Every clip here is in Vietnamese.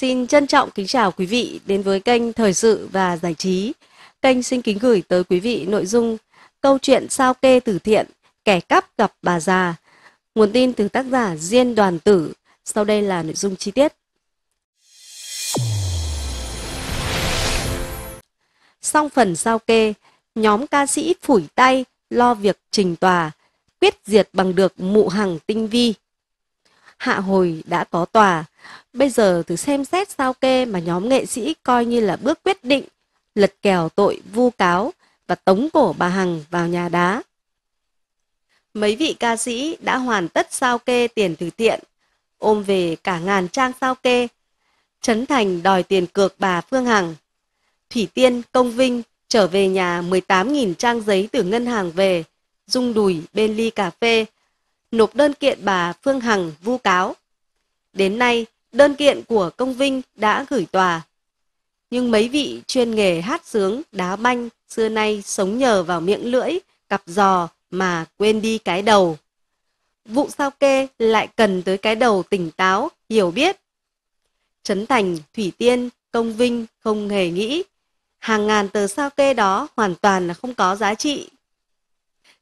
Xin trân trọng kính chào quý vị đến với kênh Thời sự và Giải trí. Kênh xin kính gửi tới quý vị nội dung Câu chuyện sao kê từ thiện, kẻ cắp gặp bà già. Nguồn tin từ tác giả Diên Đoàn Tử. Sau đây là nội dung chi tiết. Xong phần sao kê, nhóm ca sĩ phủi tay lo việc trình tòa, quyết diệt bằng được mụ hằng tinh vi hạ hồi đã có tòa. Bây giờ thử xem xét sao kê mà nhóm nghệ sĩ coi như là bước quyết định, lật kèo tội vu cáo và tống cổ bà Hằng vào nhà đá. Mấy vị ca sĩ đã hoàn tất sao kê tiền từ thiện, ôm về cả ngàn trang sao kê. Trấn Thành đòi tiền cược bà Phương Hằng. Thủy Tiên, Công Vinh trở về nhà 18.000 trang giấy từ ngân hàng về, rung đùi bên ly cà phê, nộp đơn kiện bà Phương Hằng vu cáo. Đến nay, đơn kiện của công vinh đã gửi tòa. Nhưng mấy vị chuyên nghề hát sướng, đá banh xưa nay sống nhờ vào miệng lưỡi, cặp giò mà quên đi cái đầu. Vụ sao kê lại cần tới cái đầu tỉnh táo, hiểu biết. Trấn Thành, Thủy Tiên, Công Vinh không hề nghĩ. Hàng ngàn tờ sao kê đó hoàn toàn là không có giá trị.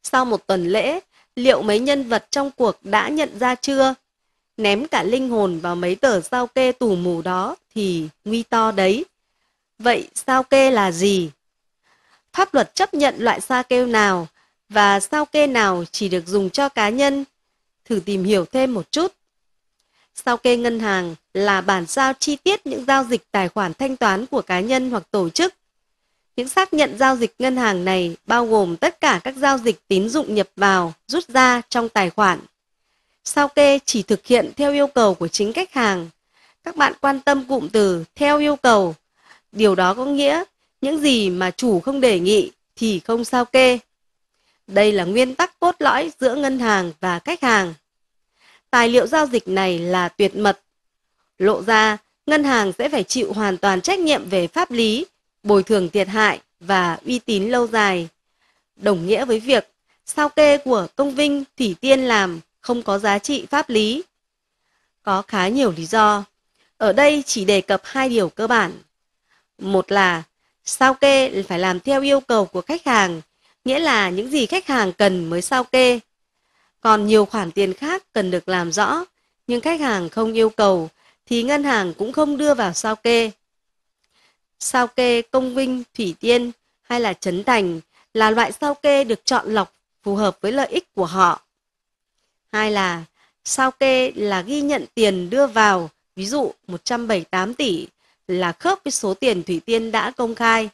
Sau một tuần lễ, liệu mấy nhân vật trong cuộc đã nhận ra chưa? Ném cả linh hồn vào mấy tờ sao kê tù mù đó thì nguy to đấy. Vậy sao kê là gì? Pháp luật chấp nhận loại sao kê nào và sao kê nào chỉ được dùng cho cá nhân? Thử tìm hiểu thêm một chút. Sao kê ngân hàng là bản sao chi tiết những giao dịch tài khoản thanh toán của cá nhân hoặc tổ chức những xác nhận giao dịch ngân hàng này bao gồm tất cả các giao dịch tín dụng nhập vào, rút ra trong tài khoản. Sao kê chỉ thực hiện theo yêu cầu của chính khách hàng. Các bạn quan tâm cụm từ theo yêu cầu. Điều đó có nghĩa những gì mà chủ không đề nghị thì không sao kê. Đây là nguyên tắc cốt lõi giữa ngân hàng và khách hàng. Tài liệu giao dịch này là tuyệt mật. Lộ ra, ngân hàng sẽ phải chịu hoàn toàn trách nhiệm về pháp lý bồi thường thiệt hại và uy tín lâu dài. Đồng nghĩa với việc sao kê của công vinh Thủy Tiên làm không có giá trị pháp lý. Có khá nhiều lý do. Ở đây chỉ đề cập hai điều cơ bản. Một là sao kê phải làm theo yêu cầu của khách hàng, nghĩa là những gì khách hàng cần mới sao kê. Còn nhiều khoản tiền khác cần được làm rõ, nhưng khách hàng không yêu cầu thì ngân hàng cũng không đưa vào sao kê sao kê công vinh, thủy tiên hay là trấn thành là loại sao kê được chọn lọc phù hợp với lợi ích của họ. Hai là sao kê là ghi nhận tiền đưa vào, ví dụ 178 tỷ là khớp với số tiền Thủy Tiên đã công khai.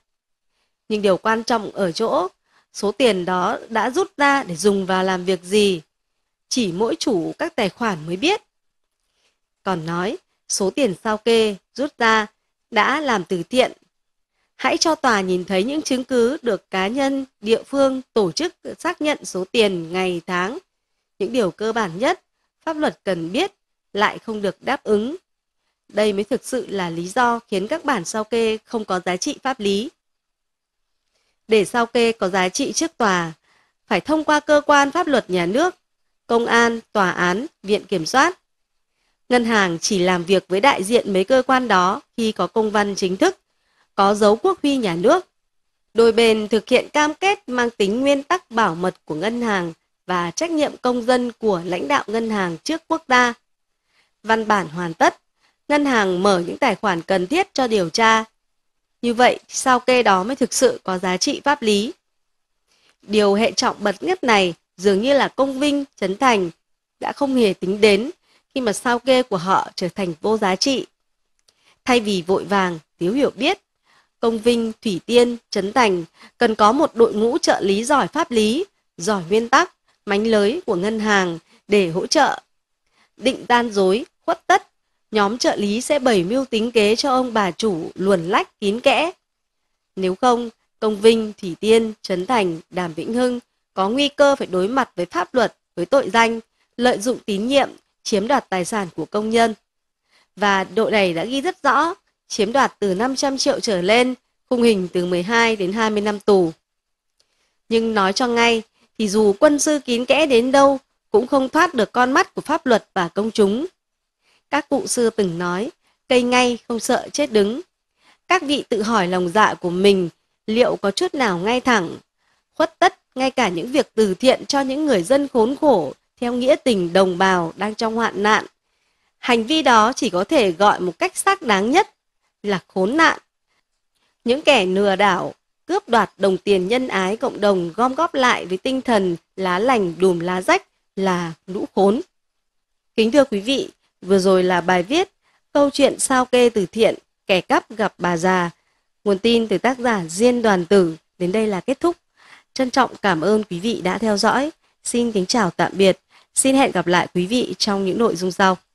Nhưng điều quan trọng ở chỗ số tiền đó đã rút ra để dùng vào làm việc gì. Chỉ mỗi chủ các tài khoản mới biết. Còn nói, số tiền sao kê rút ra đã làm từ thiện hãy cho tòa nhìn thấy những chứng cứ được cá nhân, địa phương, tổ chức xác nhận số tiền, ngày, tháng. Những điều cơ bản nhất, pháp luật cần biết, lại không được đáp ứng. Đây mới thực sự là lý do khiến các bản sao kê không có giá trị pháp lý. Để sao kê có giá trị trước tòa, phải thông qua cơ quan pháp luật nhà nước, công an, tòa án, viện kiểm soát. Ngân hàng chỉ làm việc với đại diện mấy cơ quan đó khi có công văn chính thức, có dấu quốc huy nhà nước. Đôi bên thực hiện cam kết mang tính nguyên tắc bảo mật của ngân hàng và trách nhiệm công dân của lãnh đạo ngân hàng trước quốc gia. Văn bản hoàn tất, ngân hàng mở những tài khoản cần thiết cho điều tra. Như vậy, sao kê đó mới thực sự có giá trị pháp lý. Điều hệ trọng bật nhất này dường như là công vinh, chấn thành đã không hề tính đến khi mà sao kê của họ trở thành vô giá trị. Thay vì vội vàng, thiếu hiểu biết, Công Vinh, Thủy Tiên, Trấn Thành cần có một đội ngũ trợ lý giỏi pháp lý, giỏi nguyên tắc, mánh lới của ngân hàng để hỗ trợ. Định tan dối, khuất tất, nhóm trợ lý sẽ bày mưu tính kế cho ông bà chủ luồn lách kín kẽ. Nếu không, Công Vinh, Thủy Tiên, Trấn Thành, Đàm Vĩnh Hưng có nguy cơ phải đối mặt với pháp luật, với tội danh, lợi dụng tín nhiệm, chiếm đoạt tài sản của công nhân. Và đội này đã ghi rất rõ, chiếm đoạt từ 500 triệu trở lên, khung hình từ 12 đến 20 năm tù. Nhưng nói cho ngay, thì dù quân sư kín kẽ đến đâu, cũng không thoát được con mắt của pháp luật và công chúng. Các cụ xưa từng nói, cây ngay không sợ chết đứng. Các vị tự hỏi lòng dạ của mình liệu có chút nào ngay thẳng, khuất tất ngay cả những việc từ thiện cho những người dân khốn khổ theo nghĩa tình đồng bào đang trong hoạn nạn. Hành vi đó chỉ có thể gọi một cách xác đáng nhất là khốn nạn. Những kẻ lừa đảo, cướp đoạt đồng tiền nhân ái cộng đồng gom góp lại với tinh thần lá lành đùm lá rách là lũ khốn. Kính thưa quý vị, vừa rồi là bài viết Câu chuyện sao kê từ thiện, kẻ cắp gặp bà già. Nguồn tin từ tác giả Diên Đoàn Tử đến đây là kết thúc. Trân trọng cảm ơn quý vị đã theo dõi. Xin kính chào tạm biệt. Xin hẹn gặp lại quý vị trong những nội dung sau.